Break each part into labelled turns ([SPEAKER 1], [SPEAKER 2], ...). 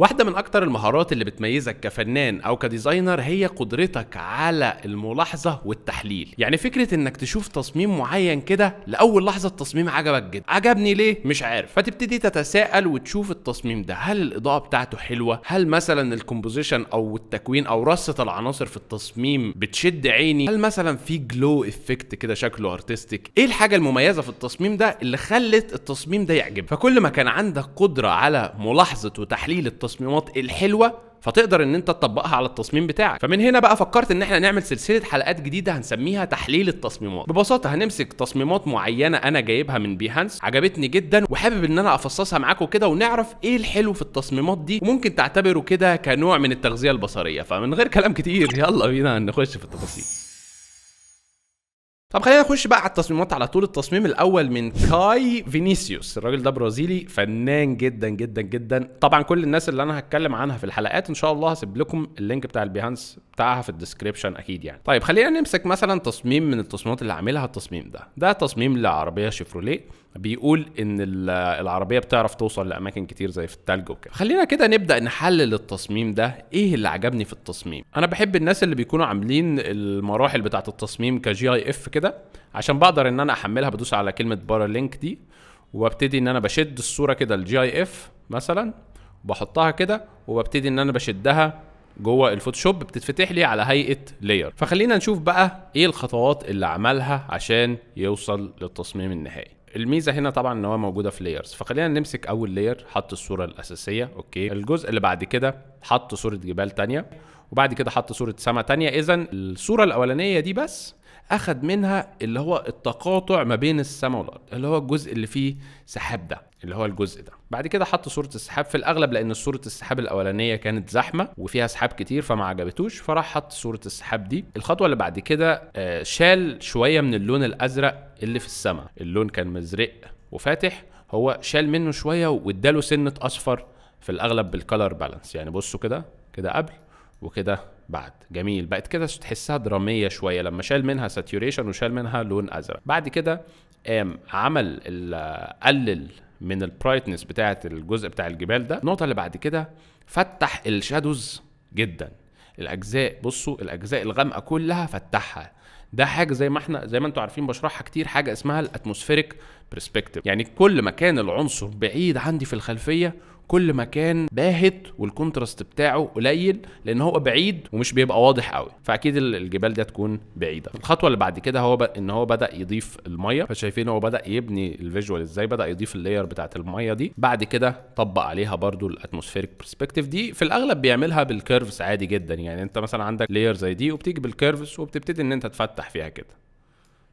[SPEAKER 1] واحدة من أكتر المهارات اللي بتميزك كفنان أو كديزاينر هي قدرتك على الملاحظة والتحليل، يعني فكرة إنك تشوف تصميم معين كده لأول لحظة التصميم عجبك جدا، عجبني ليه؟ مش عارف، فتبتدي تتساءل وتشوف التصميم ده، هل الإضاءة بتاعته حلوة؟ هل مثلا الكومبوزيشن أو التكوين أو رصة العناصر في التصميم بتشد عيني؟ هل مثلا في جلو افكت كده شكله ارتستيك؟ إيه الحاجة المميزة في التصميم ده اللي خلت التصميم ده يعجبك؟ فكل ما كان عندك قدرة على ملاحظة وتحليل التصميم التصميمات الحلوه فتقدر ان انت تطبقها على التصميم بتاعك فمن هنا بقى فكرت ان احنا نعمل سلسله حلقات جديده هنسميها تحليل التصميمات ببساطه هنمسك تصميمات معينه انا جايبها من بيهانس عجبتني جدا وحابب ان انا افصصها معاكم كده ونعرف ايه الحلو في التصميمات دي وممكن تعتبره كده كنوع من التغذيه البصريه فمن غير كلام كتير يلا بينا نخش في التفاصيل طب خلينا نخش بقى على التصميمات على طول التصميم الاول من كاي فينيسيوس الراجل ده برازيلي فنان جدا جدا جدا طبعا كل الناس اللي انا هتكلم عنها في الحلقات ان شاء الله هسيب لكم اللينك بتاع البيهانس بتاعها في الديسكريبشن اكيد يعني طيب خلينا نمسك مثلا تصميم من التصميمات اللي عاملها التصميم ده ده تصميم لعربيه شيفروليه بيقول ان العربيه بتعرف توصل لاماكن كتير زي في التلج وكده خلينا كده نبدا نحلل التصميم ده ايه اللي عجبني في التصميم انا بحب الناس اللي بيكونوا عاملين المراحل بتاعه التصميم كجي اي اف كده كده عشان بقدر ان انا احملها بدوس على كلمه بارا لينك دي وابتدي ان انا بشد الصوره كده الجي اي اف مثلا بحطها كده وببتدي ان انا بشدها جوه الفوتوشوب بتتفتح لي على هيئه لاير فخلينا نشوف بقى ايه الخطوات اللي عملها عشان يوصل للتصميم النهائي الميزه هنا طبعا ان هو موجوده في لايرز فخلينا نمسك اول لاير حط الصوره الاساسيه اوكي الجزء اللي بعد كده حط صوره جبال تانية وبعد كده حط صوره سما تانية اذا الصوره الاولانيه دي بس اخد منها اللي هو التقاطع ما بين السماء والارض اللي هو الجزء اللي فيه سحاب ده اللي هو الجزء ده بعد كده حط صوره السحاب في الاغلب لان صوره السحاب الاولانيه كانت زحمه وفيها سحاب كتير فما عجبتوش فراح حط صوره السحاب دي الخطوه اللي بعد كده آه، شال شويه من اللون الازرق اللي في السماء اللون كان مزرق وفاتح هو شال منه شويه واداله سنه اصفر في الاغلب بالكلر بالانس يعني بصوا كده كده قبل وكده بعد جميل بقت كده تحسها دراميه شويه لما شال منها ساتيوريشن وشال منها لون ازرق بعد كده قام عمل قلل من البرايتنس بتاعه الجزء بتاع الجبال ده النقطه اللي بعد كده فتح الشادوز جدا الاجزاء بصوا الاجزاء الغامقه كلها فتحها ده حاجه زي ما احنا زي ما انتم عارفين بشرحها كتير حاجه اسمها الاتموسفيريك برسبكتيف يعني كل ما كان العنصر بعيد عندي في الخلفيه كل ما كان باهت والكونتراست بتاعه قليل لان هو بعيد ومش بيبقى واضح قوي فاكيد الجبال دي هتكون بعيده الخطوه اللي بعد كده هو ان هو بدا يضيف الميه فشايفين هو بدا يبني الفيجوال ازاي بدا يضيف اللاير بتاعه الميه دي بعد كده طبق عليها برضو الاتموسفيريك برسبكتيف دي في الاغلب بيعملها بالكيرفز عادي جدا يعني انت مثلا عندك لاير زي دي وبتيجي بالكيرفز وبتبتدي ان انت تفتح فيها كده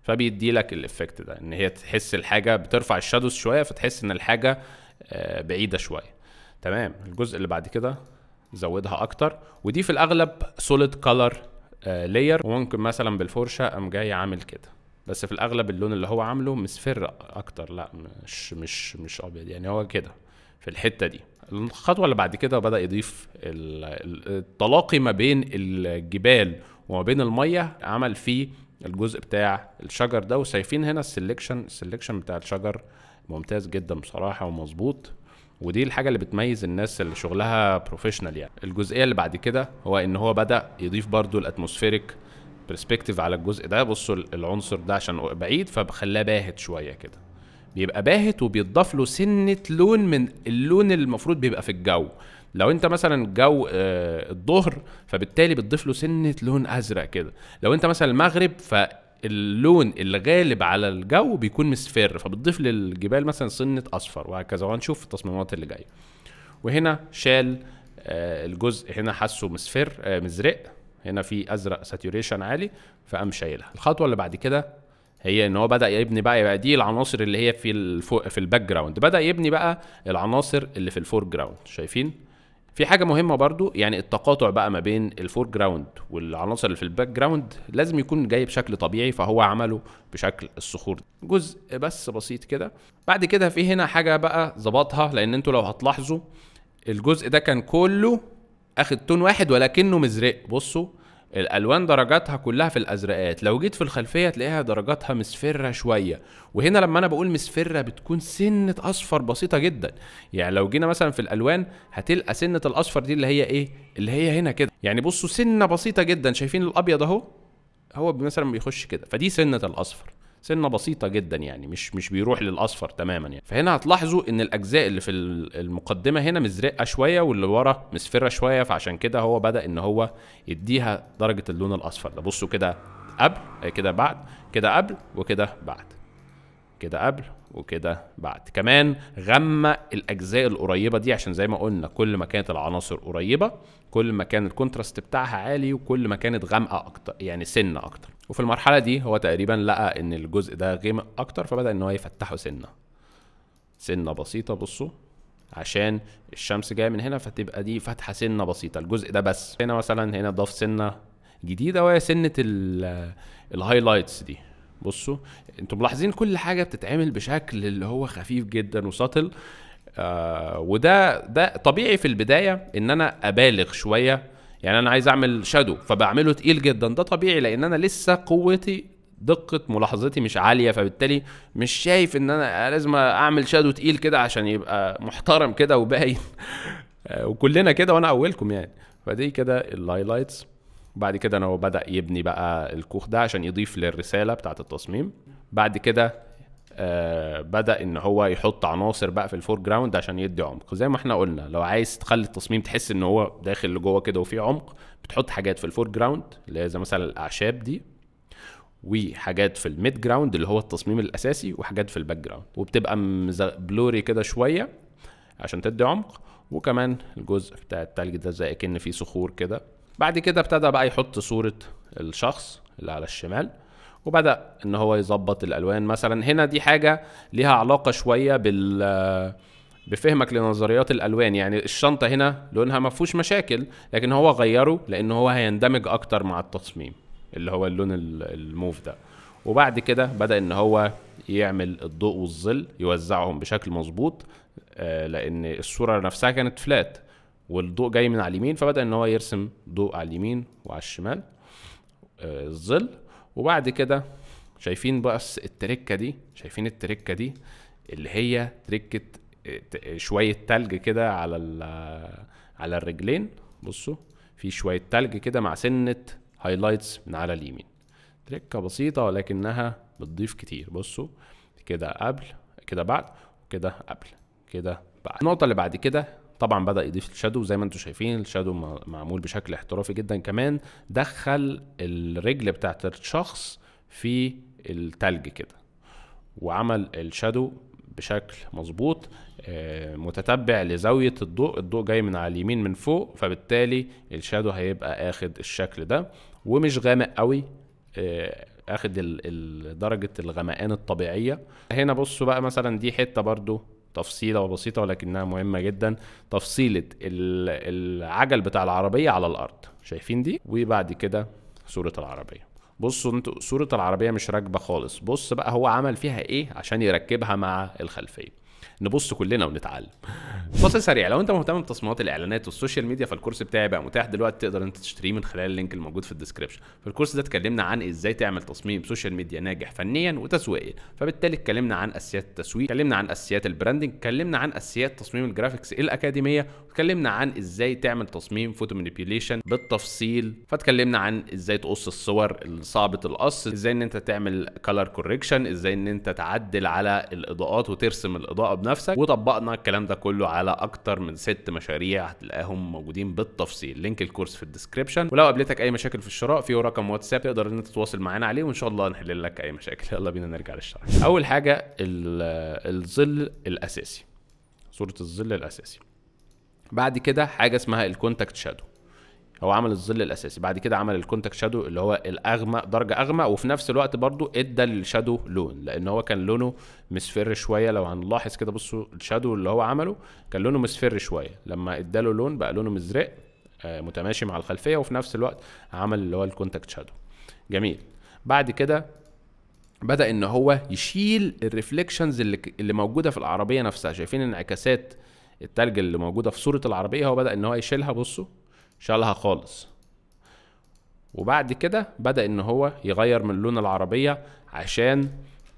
[SPEAKER 1] فبيدي لك الافكت ده ان هي تحس الحاجه بترفع الشادوز شويه فتحس ان الحاجه آه، بعيده شويه تمام الجزء اللي بعد كده زودها اكتر ودي في الاغلب سوليد كلر لاير وممكن مثلا بالفرشه قام جاي عامل كده بس في الاغلب اللون اللي هو عامله مصفر اكتر لا مش مش مش ابيض يعني هو كده في الحته دي الخطوه اللي بعد كده بدا يضيف التلاقي ما بين الجبال وما بين الميه عمل فيه الجزء بتاع الشجر ده وشايفين هنا السلكشن السلكشن بتاع الشجر ممتاز جدا بصراحه ومظبوط ودي الحاجه اللي بتميز الناس اللي شغلها بروفيشنال يعني الجزئيه اللي بعد كده هو ان هو بدا يضيف برضو الاتموسفيريك برسبكتيف على الجزء ده بصوا العنصر ده عشان بعيد فبخلاه باهت شويه كده بيبقى باهت وبيضاف له سنه لون من اللون اللي المفروض بيبقى في الجو لو انت مثلا جو آه، الظهر فبالتالي بتضيف له سنه لون ازرق كده لو انت مثلا المغرب ف اللون الغالب على الجو بيكون مصفر فبتضيف للجبال مثلا سنه اصفر وهكذا وهنشوف التصميمات اللي جايه وهنا شال آه، الجزء هنا حاسه مصفر آه، مزرق هنا في ازرق ساتوريشن عالي فقام شايلها الخطوه اللي بعد كده هي ان هو بدا يبني بقى يبقى دي العناصر اللي هي في الفوق في الباك جراوند بدا يبني بقى العناصر اللي في الفور جراوند شايفين في حاجه مهمه برضو يعني التقاطع بقى ما بين الفور جراوند والعناصر اللي في الباك جراوند لازم يكون جاي بشكل طبيعي فهو عمله بشكل الصخور جزء بس بسيط كده بعد كده في هنا حاجه بقى ظبطها لان انتوا لو هتلاحظوا الجزء ده كان كله اخد تون واحد ولكنه مزرق بصوا الالوان درجاتها كلها في الازرقات لو جيت في الخلفيه تلاقيها درجاتها مسفره شويه وهنا لما انا بقول مسفره بتكون سنه اصفر بسيطه جدا يعني لو جينا مثلا في الالوان هتلقى سنه الاصفر دي اللي هي ايه اللي هي هنا كده يعني بصوا سنه بسيطه جدا شايفين الابيض اهو هو مثلا بيخش كده فدي سنه الاصفر سنه بسيطه جدا يعني مش مش بيروح للاصفر تماما يعني فهنا هتلاحظوا ان الاجزاء اللي في المقدمه هنا مزرقه شويه واللي ورا مصفره شويه فعشان كده هو بدا ان هو يديها درجه اللون الاصفر ده بصوا كده قبل آه، كده بعد كده قبل وكده بعد كده قبل وكده بعد كمان غمق الاجزاء القريبه دي عشان زي ما قلنا كل ما كانت العناصر قريبه كل ما كان الكونتراست بتاعها عالي وكل ما كانت غامقه اكتر يعني سنه اكتر وفي المرحله دي هو تقريبا لقى ان الجزء ده غامق اكتر فبدا ان هو يفتحه سنه سنه بسيطه بصوا عشان الشمس جايه من هنا فتبقى دي فتحه سنه بسيطه الجزء ده بس هنا مثلا هنا ضاف سنه جديده وهي سنه الهايلايتس دي بصوا انتوا ملاحظين كل حاجه بتتعمل بشكل اللي هو خفيف جدا وسطل آه وده ده طبيعي في البدايه ان انا ابالغ شويه يعني انا عايز اعمل شادو فبعمله تقيل جدا ده طبيعي لان انا لسه قوتي دقة ملاحظتي مش عالية فبالتالي مش شايف ان انا لازم اعمل شادو تقيل كده عشان يبقى محترم كده وباين وكلنا كده وانا اولكم يعني فدي كده الهايلايتس بعد كده انا هو بدا يبني بقى الكوخ ده عشان يضيف للرساله بتاعه التصميم بعد كده آه، بدا ان هو يحط عناصر بقى في الفور جراوند عشان يدي عمق زي ما احنا قلنا لو عايز تخلي التصميم تحس ان هو داخل لجوه كده وفي عمق بتحط حاجات في الفور جراوند اللي هي زي مثلا الاعشاب دي وحاجات في الميد جراوند اللي هو التصميم الاساسي وحاجات في الباك جراوند وبتبقى بلوري كده شويه عشان تدي عمق وكمان الجزء بتاع التلج ده زي كأن في صخور كده بعد كده ابتدى بقى يحط صوره الشخص اللي على الشمال وبدا ان هو يظبط الالوان مثلا هنا دي حاجه ليها علاقه شويه بال بفهمك لنظريات الالوان يعني الشنطه هنا لونها ما فيهوش مشاكل لكن هو غيره لان هو هيندمج اكتر مع التصميم اللي هو اللون الموف ده وبعد كده بدا ان هو يعمل الضوء والظل يوزعهم بشكل مظبوط آه، لان الصوره نفسها كانت فلات والضوء جاي من على اليمين فبدا ان هو يرسم ضوء على اليمين وعلى الشمال آه، الظل وبعد كده شايفين بس التركه دي شايفين التركه دي اللي هي تركه شويه تلج كده على على الرجلين بصوا في شويه تلج كده مع سنه هايلايتس من على اليمين تركه بسيطه ولكنها بتضيف كتير بصوا كده قبل كده بعد وكده قبل كده بعد النقطه اللي بعد كده طبعا بدا يضيف الشادو زي ما انتم شايفين الشادو معمول بشكل احترافي جدا كمان دخل الرجل بتاعت الشخص في التلج كده وعمل الشادو بشكل مظبوط آه، متتبع لزاوية الضوء الضوء جاي من على اليمين من فوق فبالتالي الشادو هيبقى اخد الشكل ده ومش غامق قوي آه، اخد درجة الغمقان الطبيعية هنا بصوا بقى مثلا دي حتة برضو تفصيله بسيطه ولكنها مهمه جدا تفصيله العجل بتاع العربيه على الارض شايفين دي وبعد كده صوره العربيه بصوا انتوا صوره العربيه مش راكبه خالص بص بقى هو عمل فيها ايه عشان يركبها مع الخلفيه نبص كلنا ونتعلم فاصل سريع لو انت مهتم بتصميمات الاعلانات والسوشيال ميديا فالكورس بتاعي بقى متاح دلوقتي تقدر انت تشتريه من خلال اللينك الموجود في الديسكربشن في الكورس ده اتكلمنا عن ازاي تعمل تصميم سوشيال ميديا ناجح فنيا وتسويقيا فبالتالي اتكلمنا عن اساسيات التسويق اتكلمنا عن اساسيات البراندنج اتكلمنا عن اساسيات تصميم الجرافيكس الاكاديميه واتكلمنا عن ازاي تعمل تصميم فوتو مانيبيوليشن بالتفصيل فاتكلمنا عن ازاي تقص الصور صعبه القص ازاي ان انت تعمل كلر كوركشن ازاي ان انت تعدل على الاضاءات وترسم الاضاءه بنفسك وطبقنا الكلام ده كله على اكتر من ست مشاريع هتلاقاهم موجودين بالتفصيل لينك الكورس في الديسكربشن ولو قابلتك اي مشاكل في الشراء في رقم واتساب تقدر ان انت تتواصل معانا عليه وان شاء الله نحل لك اي مشاكل يلا بينا نرجع للشرح اول حاجه الظل الاساسي صوره الظل الاساسي بعد كده حاجه اسمها الكونتاكت شادو هو عمل الظل الاساسي بعد كده عمل الكونتاكت شادو اللي هو الاغمى درجه اغمى وفي نفس الوقت برضو ادى الشادو لون لان هو كان لونه مسفر شويه لو هنلاحظ كده بصوا الشادو اللي هو عمله كان لونه مسفر شويه لما اداله لون بقى لونه مزرق آه، متماشي مع الخلفيه وفي نفس الوقت عمل اللي هو الكونتاكت شادو جميل بعد كده بدا ان هو يشيل الريفليكشنز اللي, اللي موجوده في العربيه نفسها شايفين انعكاسات التلج اللي موجوده في صوره العربيه هو بدا ان هو يشيلها بصوا شالها خالص وبعد كده بدا ان هو يغير من لون العربيه عشان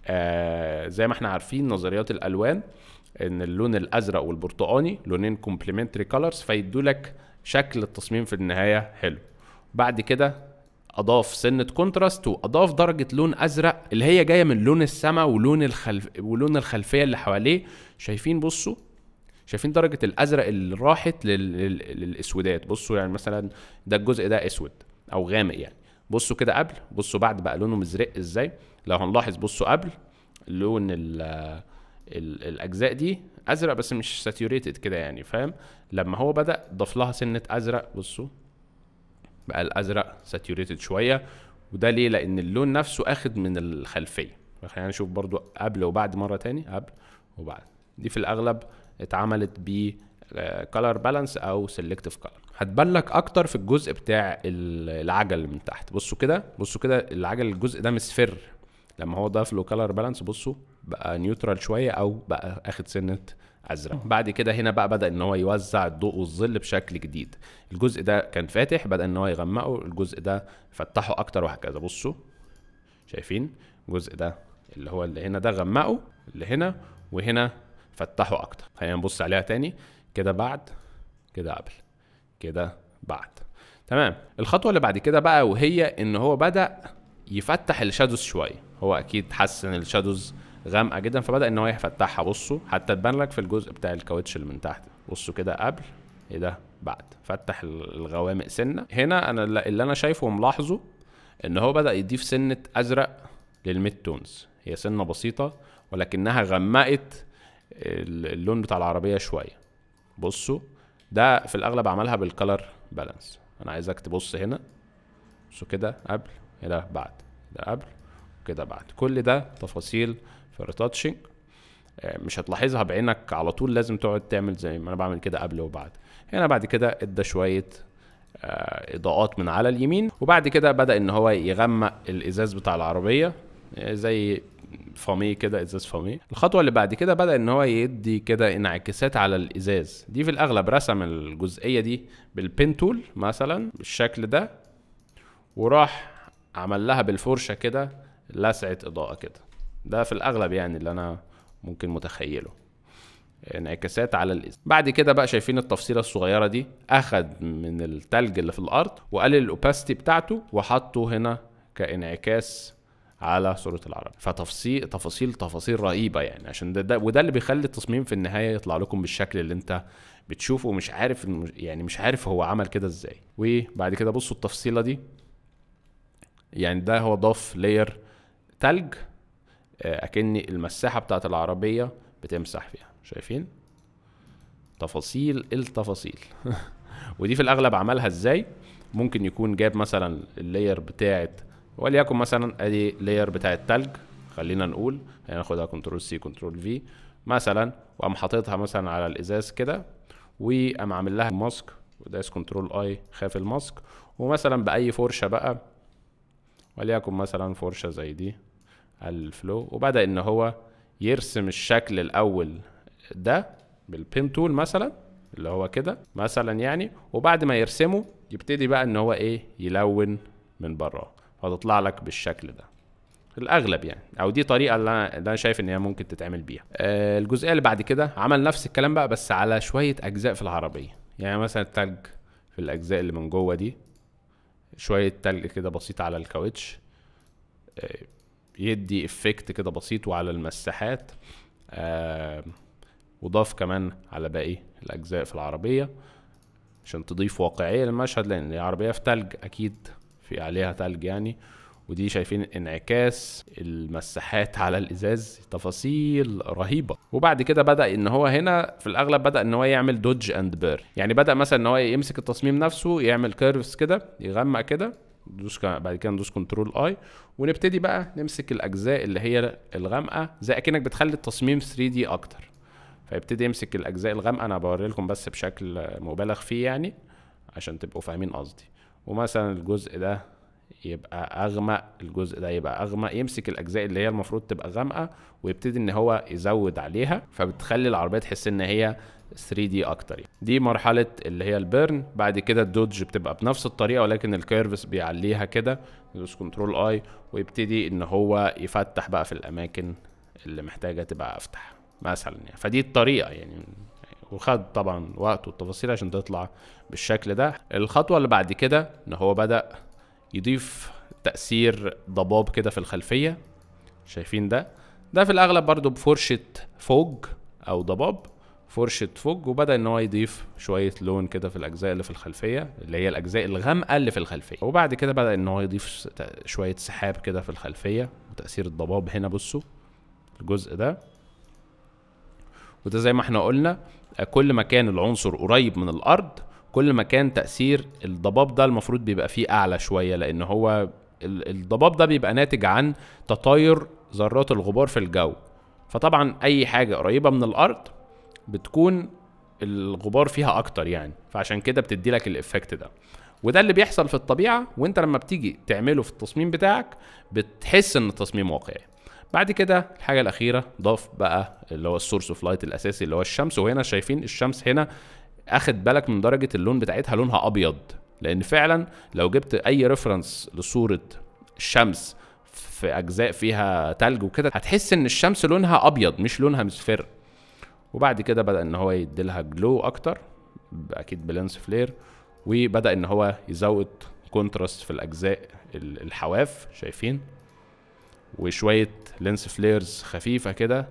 [SPEAKER 1] آه زي ما احنا عارفين نظريات الالوان ان اللون الازرق والبرتقاني لونين كومبلمنتري كولرز فيدوا لك شكل التصميم في النهايه حلو بعد كده اضاف سنه كونتراست واضاف درجه لون ازرق اللي هي جايه من لون السماء ولون الخلف ولون الخلفيه اللي حواليه شايفين بصوا شايفين درجه الازرق اللي راحت للاسودات بصوا يعني مثلا ده الجزء ده اسود او غامق يعني بصوا كده قبل بصوا بعد بقى لونه مزرق ازاي لو هنلاحظ بصوا قبل لون ال ال الاجزاء دي ازرق بس مش ساتيوريتد كده يعني فاهم لما هو بدا ضاف لها سنه ازرق بصوا بقى الازرق ساتيوريتد شويه وده ليه لان اللون نفسه اخد من الخلفيه خلينا يعني نشوف برضو قبل وبعد مره تاني قبل وبعد دي في الاغلب اتعملت ب آه، color بالانس او color هتبان لك اكتر في الجزء بتاع العجل من تحت بصوا كده بصوا كده العجل الجزء ده مصفر لما هو ضاف له color بالانس بصوا بقى نيوترال شويه او بقى اخد سنه ازرق بعد كده هنا بقى بدا ان هو يوزع الضوء والظل بشكل جديد الجزء ده كان فاتح بدا ان هو يغمقه الجزء ده فتحه اكتر وهكذا بصوا شايفين الجزء ده اللي هو اللي هنا ده غمقه اللي هنا وهنا فتحوا اكتر خلينا نبص عليها تاني كده بعد كده قبل كده بعد تمام الخطوه اللي بعد كده بقى وهي ان هو بدا يفتح الشادوز شويه هو اكيد حس ان الشادوز غامقه جدا فبدا ان هو يفتحها بصوا حتى تبان لك في الجزء بتاع الكاوتش اللي من تحت بصوا كده قبل ايه ده بعد فتح الغوامق سنه هنا انا اللي انا شايفه وملاحظه ان هو بدا يضيف سنه ازرق للميد تونز هي سنه بسيطه ولكنها غمقت اللون بتاع العربيه شويه بصوا ده في الاغلب عملها بالكلر بالانس انا عايزك تبص هنا بصوا كده قبل هنا بعد ده قبل كده بعد كل ده تفاصيل في الريتاتشنج آه، مش هتلاحظها بعينك على طول لازم تقعد تعمل زي ما انا بعمل كده قبل وبعد هنا بعد كده ادى شويه آه، اضاءات من على اليمين وبعد كده بدا ان هو يغمق الازاز بتاع العربيه آه، زي فامي كده ازاز فامي الخطوه اللي بعد كده بدا ان هو يدي كده انعكاسات على الازاز دي في الاغلب رسم الجزئيه دي بالبين تول مثلا بالشكل ده وراح عمل لها بالفرشه كده لسعه اضاءه كده ده في الاغلب يعني اللي انا ممكن متخيله انعكاسات على الازاز بعد كده بقى شايفين التفصيله الصغيره دي اخد من التلج اللي في الارض وقلل الاوباستي بتاعته وحطه هنا كانعكاس على سوره العرب فتفصيل تفاصيل تفاصيل رهيبه يعني عشان ده, ده وده اللي بيخلي التصميم في النهايه يطلع لكم بالشكل اللي انت بتشوفه مش عارف يعني مش عارف هو عمل كده ازاي وبعد كده بصوا التفصيله دي يعني ده هو ضاف لير تلج آه، اكن المساحه بتاعت العربيه بتمسح فيها شايفين تفاصيل التفاصيل ودي في الاغلب عملها ازاي ممكن يكون جاب مثلا اللير بتاعت وليكن مثلا ادي لاير بتاع التلج خلينا نقول هناخدها كنترول سي كنترول في مثلا وقام حاططها مثلا على الازاز كده وقام عامل لها ماسك ودايس كنترول اي خاف الماسك ومثلا باي فرشه بقى وليكن مثلا فرشه زي دي الفلو وبدا ان هو يرسم الشكل الاول ده بالبين تول مثلا اللي هو كده مثلا يعني وبعد ما يرسمه يبتدي بقى ان هو ايه يلون من بره فهتطلع لك بالشكل ده الاغلب يعني او دي طريقه اللي انا شايف ان هي ممكن تتعمل بيها آه، الجزئيه اللي بعد كده عمل نفس الكلام بقى بس على شويه اجزاء في العربيه يعني مثلا التلج في الاجزاء اللي من جوه دي شويه تلج كده بسيط على الكاوتش آه، يدي افكت كده بسيط وعلى المساحات آه، وضاف كمان على باقي الاجزاء في العربيه عشان تضيف واقعيه للمشهد لان العربيه في تلج اكيد في عليها تلج يعني ودي شايفين انعكاس المساحات على الازاز تفاصيل رهيبه وبعد كده بدا ان هو هنا في الاغلب بدا ان هو يعمل دوج اند بير يعني بدا مثلا ان هو يمسك التصميم نفسه يعمل كيرفز كده يغمق كده دوس بعد كده ندوس كنترول اي ونبتدي بقى نمسك الاجزاء اللي هي الغامقه زي اكنك بتخلي التصميم 3 دي اكتر فيبتدي يمسك الاجزاء الغامقه انا بوري لكم بس بشكل مبالغ فيه يعني عشان تبقوا فاهمين قصدي ومثلا الجزء ده يبقى اغمق الجزء ده يبقى اغمق يمسك الاجزاء اللي هي المفروض تبقى غامقه ويبتدي ان هو يزود عليها فبتخلي العربيه تحس ان هي 3 دي اكتر يعني. دي مرحله اللي هي البيرن بعد كده الدوج بتبقى بنفس الطريقه ولكن الكيرفز بيعليها كده يدوس كنترول اي ويبتدي ان هو يفتح بقى في الاماكن اللي محتاجه تبقى افتح مثلا يعني فدي الطريقه يعني وخد طبعا وقت والتفاصيل عشان تطلع بالشكل ده الخطوه اللي بعد كده ان هو بدا يضيف تاثير ضباب كده في الخلفيه شايفين ده ده في الاغلب برضو بفرشه فوج او ضباب فرشة فوج وبدأ إن هو يضيف شوية لون كده في الأجزاء اللي في الخلفية اللي هي الأجزاء الغامقة اللي في الخلفية وبعد كده بدأ إن هو يضيف شوية سحاب كده في الخلفية وتأثير الضباب هنا بصوا الجزء ده وده زي ما احنا قلنا كل ما كان العنصر قريب من الارض كل ما كان تاثير الضباب ده المفروض بيبقى فيه اعلى شويه لان هو الضباب ده بيبقى ناتج عن تطاير ذرات الغبار في الجو فطبعا اي حاجه قريبه من الارض بتكون الغبار فيها اكتر يعني فعشان كده بتدي لك الايفكت ده وده اللي بيحصل في الطبيعه وانت لما بتيجي تعمله في التصميم بتاعك بتحس ان التصميم واقعي بعد كده الحاجه الاخيره ضاف بقى اللي هو السورس اوف لايت الاساسي اللي هو الشمس وهنا شايفين الشمس هنا اخد بالك من درجه اللون بتاعتها لونها ابيض لان فعلا لو جبت اي ريفرنس لصوره الشمس في اجزاء فيها تلج وكده هتحس ان الشمس لونها ابيض مش لونها مصفر وبعد كده بدا ان هو يديلها جلو اكتر اكيد بلانس فلير وبدا ان هو يزود كونتراست في الاجزاء الحواف شايفين وشوية لينس فليرز خفيفة كده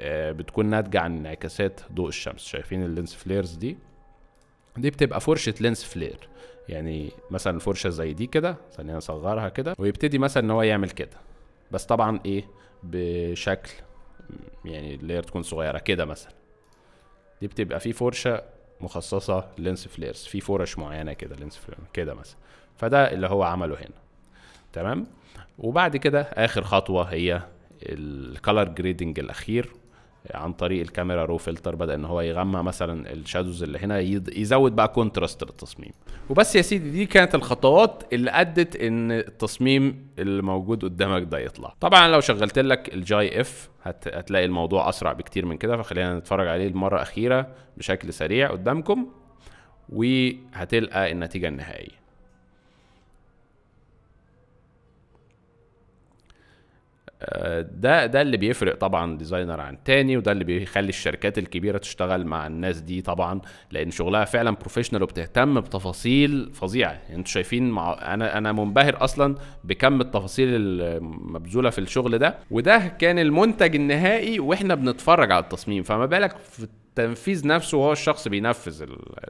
[SPEAKER 1] آه، بتكون ناتجة عن انعكاسات ضوء الشمس شايفين اللينس فليرز دي دي بتبقى فرشة لينس فلير يعني مثلا فرشة زي دي كده خلينا نصغرها كده ويبتدي مثلا ان هو يعمل كده بس طبعا ايه بشكل يعني اللير تكون صغيرة كده مثلا دي بتبقى في فرشة مخصصة لينس فليرز في فرش معينة كده لينس فلير كده مثلا فده اللي هو عمله هنا تمام وبعد كده اخر خطوه هي الكالر جريدنج الاخير عن طريق الكاميرا رو فلتر بدا ان هو يغمق مثلا الشادوز اللي هنا يزود بقى كونتراست للتصميم وبس يا سيدي دي كانت الخطوات اللي ادت ان التصميم اللي موجود قدامك ده يطلع طبعا لو شغلت لك الجاي اف هت... هتلاقي الموضوع اسرع بكتير من كده فخلينا نتفرج عليه المره الاخيره بشكل سريع قدامكم وهتلقى النتيجه النهائيه ده ده اللي بيفرق طبعا ديزاينر عن تاني وده اللي بيخلي الشركات الكبيره تشتغل مع الناس دي طبعا لان شغلها فعلا بروفيشنال وبتهتم بتفاصيل فظيعه يعني انتوا شايفين مع انا انا منبهر اصلا بكم التفاصيل المبذوله في الشغل ده وده كان المنتج النهائي واحنا بنتفرج على التصميم فما بالك في التنفيذ نفسه وهو الشخص بينفذ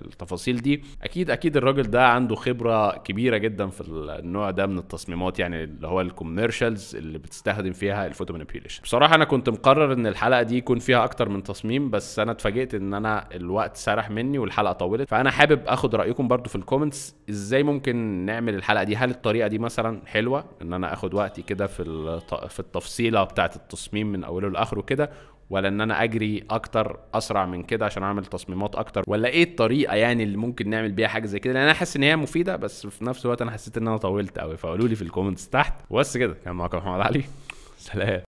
[SPEAKER 1] التفاصيل دي اكيد اكيد الراجل ده عنده خبره كبيره جدا في النوع ده من التصميمات يعني اللي هو الكوميرشالز اللي بتستخدم فيها الفوتو مانيبيوليشن بصراحه انا كنت مقرر ان الحلقه دي يكون فيها اكتر من تصميم بس انا اتفاجئت ان انا الوقت سرح مني والحلقه طولت فانا حابب اخد رايكم برضو في الكومنتس ازاي ممكن نعمل الحلقه دي هل الطريقه دي مثلا حلوه ان انا اخد وقتي كده في في التفصيله بتاعه التصميم من اوله لاخره كده ولا ان انا اجري اكتر اسرع من كده عشان اعمل تصميمات اكتر ولا ايه الطريقه يعني اللي ممكن نعمل بيها حاجه زي كده لان انا حاسس ان هي مفيده بس في نفس الوقت انا حسيت ان انا طولت قوي فقولوا لي في الكومنتس تحت وبس كده كان معاكم محمد علي سلام